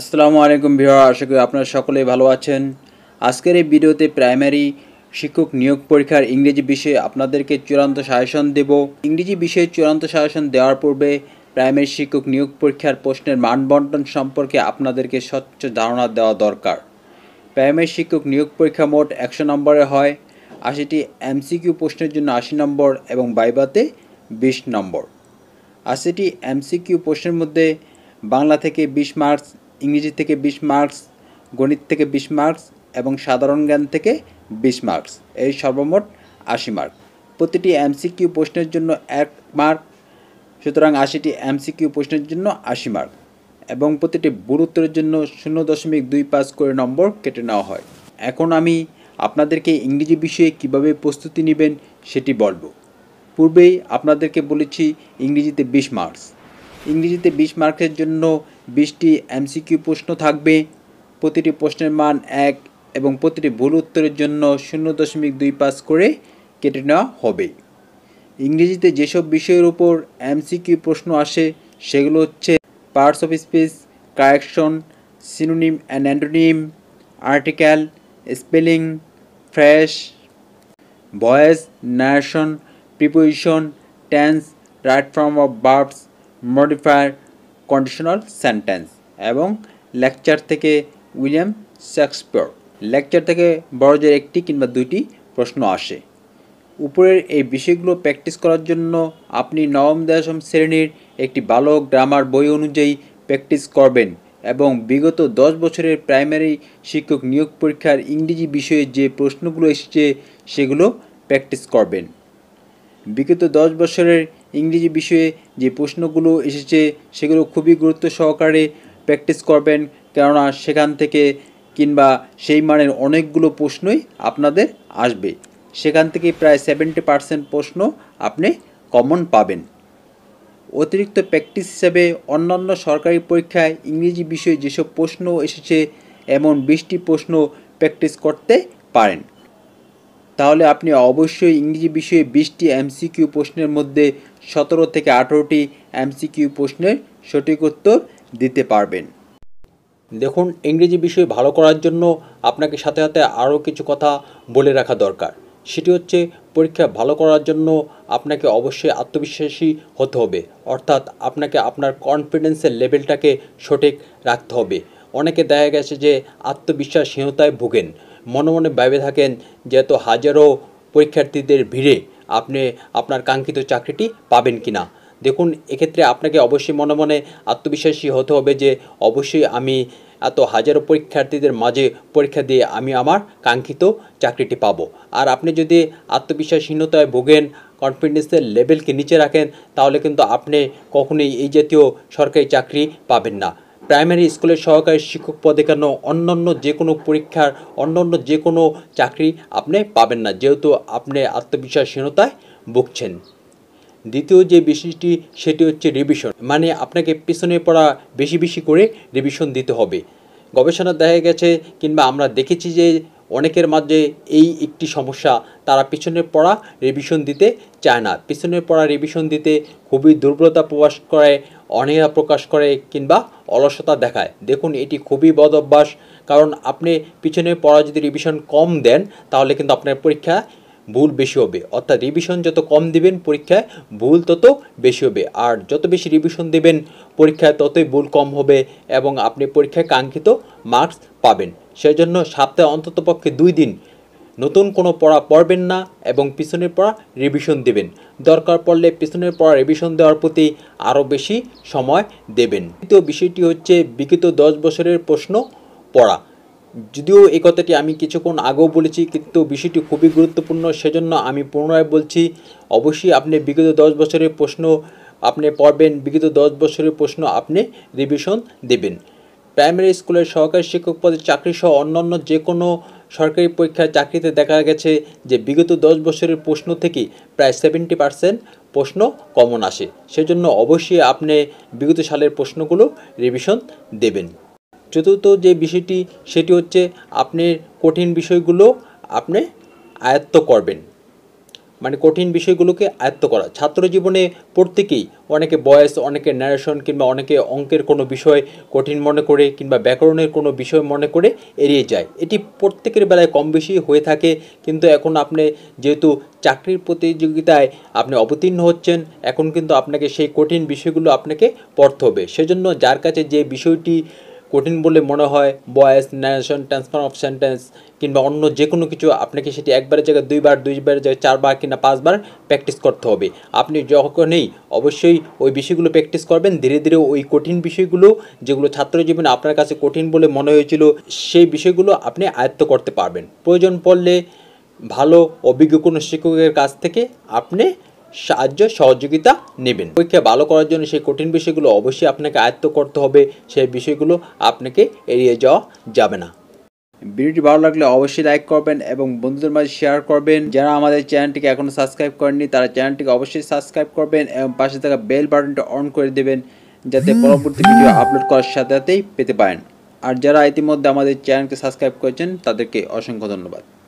আসসালামু আলাইকুম ভিওয়ার আশা করি আপনারা সকলেই ভালো আছেন আজকের এই ভিডিওতে প্রাইমারি শিক্ষক নিয়োগ পরীক্ষার ইংরেজি বিষয়ে আপনাদেরকে চূড়ান্ত সাজেশন দেব ইংরেজি বিষয়ে চূড়ান্ত সাজেশন দেওয়ার পূর্বে প্রাইমারি শিক্ষক নিয়োগ পরীক্ষার প্রশ্নের মান বন্টন সম্পর্কে আপনাদেরকে স্বচ্ছ ধারণা দেওয়া দরকার প্রাইমারি শিক্ষক নিয়োগ পরীক্ষা মোট একশো নম্বরে হয় আশিটি এমসিকিউ প্রশ্নের জন্য আশি নম্বর এবং বাইবাতে বিশ নম্বর আশিটি এমসিকিউ প্রশ্নের মধ্যে বাংলা থেকে বিশ মার্কস ইংরেজি থেকে বিশ মার্কস গণিত থেকে বিশ মার্কস এবং সাধারণ জ্ঞান থেকে বিশ মার্কস এই সর্বমোট আশি মার্ক প্রতিটি এমসিকিউ প্রশ্নের জন্য এক মার্ক সুতরাং আশিটি এমসিকিউ প্রশ্নের জন্য আশি মার্ক এবং প্রতিটি গুরুত্বের জন্য শূন্য দশমিক দুই পাঁচ করে নম্বর কেটে নেওয়া হয় এখন আমি আপনাদেরকে ইংরেজি বিষয়ে কিভাবে প্রস্তুতি নেবেন সেটি বলবো পূর্বেই আপনাদেরকে বলেছি ইংরেজিতে বিশ মার্কস ইংরেজিতে বিশ মার্কের জন্য বিশটি এমসিকিউ প্রশ্ন থাকবে প্রতিটি প্রশ্নের মান এক এবং প্রতিটি ভুল উত্তরের জন্য শূন্য দশমিক দুই পাঁচ করে কেটে নেওয়া হবে ইংরেজিতে যেসব বিষয়ের উপর এমসিকিউ প্রশ্ন আসে সেগুলো হচ্ছে parts of speech correction synonym and antonym article spelling phrase voice narration preposition tense right form of verbs modifier conditional sentence এবং লেকচার থেকে উইলিয়াম শেক্সপিয়র লেকচার থেকে বড়জের একটি কিংবা দুইটি প্রশ্ন আসে উপরের এই বিষয়গুলো প্র্যাকটিস করার জন্য আপনি নবম দশম শ্রেণীর একটি ভালো গ্রামার বই অনুযায়ী প্র্যাকটিস করবেন এবং বিগত দশ বছরের প্রাইমারি শিক্ষক নিয়োগ পরীক্ষার ইংরেজি বিষয়ে যে প্রশ্নগুলো এসেছে সেগুলো প্র্যাকটিস করবেন বিগত দশ বছরের ইংরেজি বিষয়ে যে প্রশ্নগুলো এসেছে সেগুলো খুবই গুরুত্ব সহকারে প্র্যাকটিস করবেন কেননা সেখান থেকে কিংবা সেই মানের অনেকগুলো প্রশ্নই আপনাদের আসবে সেখান থেকে প্রায় সেভেন্টি পার্সেন্ট প্রশ্ন আপনি কমন পাবেন অতিরিক্ত প্র্যাকটিস হিসাবে অন্যান্য সরকারি পরীক্ষায় ইংরেজি বিষয়ে যেসব প্রশ্ন এসেছে এমন বিশটি প্রশ্ন প্র্যাকটিস করতে পারেন তাহলে আপনি অবশ্যই ইংরেজি বিষয়ে বিশটি এমসিকিউ প্রশ্নের মধ্যে সতেরো থেকে আঠেরোটি এমসিকিউ প্রশ্নের সঠিক উত্তর দিতে পারবেন দেখুন ইংরেজি বিষয় ভালো করার জন্য আপনাকে সাথে সাথে আরও কিছু কথা বলে রাখা দরকার সেটি হচ্ছে পরীক্ষা ভালো করার জন্য আপনাকে অবশ্যই আত্মবিশ্বাসী হতে হবে অর্থাৎ আপনাকে আপনার কনফিডেন্সের লেভেলটাকে সঠিক রাখতে হবে অনেকে দেখা গেছে যে আত্মবিশ্বাসহীনতায় ভোগেন মনে মনে ভেবে থাকেন যে এত হাজারো পরীক্ষার্থীদের ভিড়ে আপনি আপনার কাঙ্ক্ষিত চাকরিটি পাবেন কি না দেখুন এক্ষেত্রে আপনাকে অবশ্যই মনে মনে আত্মবিশ্বাসী হতে হবে যে অবশ্যই আমি এত হাজারো পরীক্ষার্থীদের মাঝে পরীক্ষা দিয়ে আমি আমার কাঙ্ক্ষিত চাকরিটি পাব আর আপনি যদি আত্মবিশ্বাসহীনতায় ভোগেন কনফিডেন্সের লেভেলকে নিচে রাখেন তাহলে কিন্তু আপনি কখনোই এই জাতীয় সরকারি চাকরি পাবেন না প্রাইমারি স্কুলের সহকারী শিক্ষক পদে কেন অন্যান্য যে কোনো পরীক্ষার অন্যান্য যে কোনো চাকরি আপনি পাবেন না যেহেতু আপনি আত্মবিশ্বাসহীনতায় ভুগছেন দ্বিতীয় যে বিষয়টি সেটি হচ্ছে রিভিশন মানে আপনাকে পিছনে পড়া বেশি বেশি করে রিভিশন দিতে হবে গবেষণা দেখা গেছে কিংবা আমরা দেখেছি যে অনেকের মাঝে এই একটি সমস্যা তারা পিছনের পড়া রিভিশন দিতে চায় না পিছনের পড়া রিভিশন দিতে খুবই দুর্বলতা প্রকাশ করে অনীহা প্রকাশ করে কিংবা অলসতা দেখায় দেখুন এটি খুবই বদ অভ্যাস কারণ আপনি পিছনে পড়া যদি রিভিশন কম দেন তাহলে কিন্তু আপনার পরীক্ষা ভুল বেশি হবে অর্থাৎ রিভিশন যত কম দিবেন পরীক্ষায় ভুল তত বেশি হবে আর যত বেশি রিভিশন দিবেন পরীক্ষায় ততই ভুল কম হবে এবং আপনি পরীক্ষায় কাঙ্ক্ষিত মার্কস পাবেন সেই জন্য সপ্তাহে অন্ততপক্ষে দুই দিন নতুন কোনো পড়া পড়বেন না এবং পিছনের পড়া রিভিশন দেবেন দরকার পড়লে পিছনের পড়া রিভিশন দেওয়ার প্রতি আরও বেশি সময় দেবেন দ্বিতীয় বিষয়টি হচ্ছে বিগত দশ বছরের প্রশ্ন পড়া যদিও এই কথাটি আমি কিছুক্ষণ আগেও বলেছি কিন্তু বিষয়টি খুবই গুরুত্বপূর্ণ সেজন্য আমি পুনরায় বলছি অবশ্যই আপনি বিগত দশ বছরের প্রশ্ন আপনি পড়বেন বিগত দশ বছরের প্রশ্ন আপনি রিভিশন দেবেন প্রাইমারি স্কুলের সহকারী শিক্ষক পদে চাকরিসহ অন্যান্য যে কোনো সরকারি পরীক্ষায় চাকরিতে দেখা গেছে যে বিগত দশ বছরের প্রশ্ন থেকে প্রায় সেভেন্টি পার্সেন্ট প্রশ্ন কমন আসে সেজন্য অবশ্যই আপনি বিগত সালের প্রশ্নগুলো রিভিশন দেবেন চতুর্থ যে বিষয়টি সেটি হচ্ছে আপনি কঠিন বিষয়গুলো আপনি আয়ত্ত করবেন মানে কঠিন বিষয়গুলোকে আয়ত্ত করা ছাত্র জীবনে প্রত্যেকেই অনেকে বয়স অনেকে ন্যারেশন কিংবা অনেকে অঙ্কের কোনো বিষয় কঠিন মনে করে কিংবা ব্যাকরণের কোনো বিষয় মনে করে এড়িয়ে যায় এটি প্রত্যেকের বেলায় কম বেশি হয়ে থাকে কিন্তু এখন আপনি যেহেতু চাকরির প্রতিযোগিতায় আপনি অবতীর্ণ হচ্ছেন এখন কিন্তু আপনাকে সেই কঠিন বিষয়গুলো আপনাকে পড়তে হবে সেজন্য যার কাছে যে বিষয়টি কঠিন বলে মনে হয় বয়েস ন্যারেশন ট্রান্সফার অফ সেন্টেন্স কিংবা অন্য যে কোনো কিছু আপনাকে সেটি একবারের জায়গায় দুইবার দুইবারের জায়গায় চারবার কিংবা পাঁচবার প্র্যাকটিস করতে হবে আপনি যখনই অবশ্যই ওই বিষয়গুলো প্র্যাকটিস করবেন ধীরে ধীরে ওই কঠিন বিষয়গুলো যেগুলো ছাত্র জীবনে আপনার কাছে কঠিন বলে মনে হয়েছিল সেই বিষয়গুলো আপনি আয়ত্ত করতে পারবেন প্রয়োজন পড়লে ভালো অভিজ্ঞ কোনো শিক্ষকের কাছ থেকে আপনি সাহায্য সহযোগিতা নেবেন পরীক্ষা ভালো করার জন্য সেই কঠিন বিষয়গুলো অবশ্যই আপনাকে আয়ত্ত করতে হবে সেই বিষয়গুলো আপনাকে এড়িয়ে যাওয়া যাবে না ভিডিওটি ভালো লাগলে অবশ্যই লাইক করবেন এবং বন্ধুদের মাঝে শেয়ার করবেন যারা আমাদের চ্যানেলটিকে এখনও সাবস্ক্রাইব করেননি তারা চ্যানেলটিকে অবশ্যই সাবস্ক্রাইব করবেন এবং পাশে থাকা বেল বাটনটা অন করে দেবেন যাতে পরবর্তী ভিডিও আপলোড করার সাথে সাথেই পেতে পারেন আর যারা ইতিমধ্যে আমাদের চ্যানেলকে সাবস্ক্রাইব করেছেন তাদেরকে অসংখ্য ধন্যবাদ